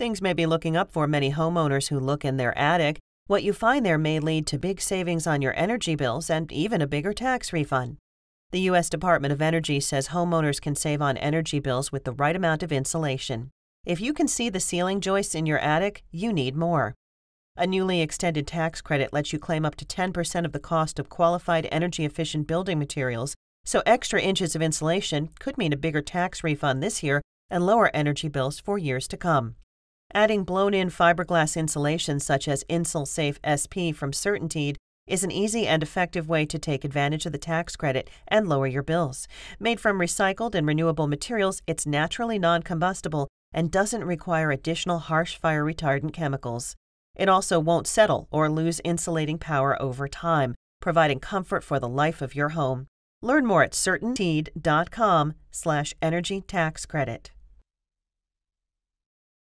Things may be looking up for many homeowners who look in their attic. What you find there may lead to big savings on your energy bills and even a bigger tax refund. The U.S. Department of Energy says homeowners can save on energy bills with the right amount of insulation. If you can see the ceiling joists in your attic, you need more. A newly extended tax credit lets you claim up to 10% of the cost of qualified energy efficient building materials, so extra inches of insulation could mean a bigger tax refund this year and lower energy bills for years to come. Adding blown in fiberglass insulation such as InsulSafe SP from CertainTeed is an easy and effective way to take advantage of the tax credit and lower your bills. Made from recycled and renewable materials, it's naturally non combustible and doesn't require additional harsh fire retardant chemicals. It also won't settle or lose insulating power over time, providing comfort for the life of your home. Learn more at certainteed.com slash energy tax credit.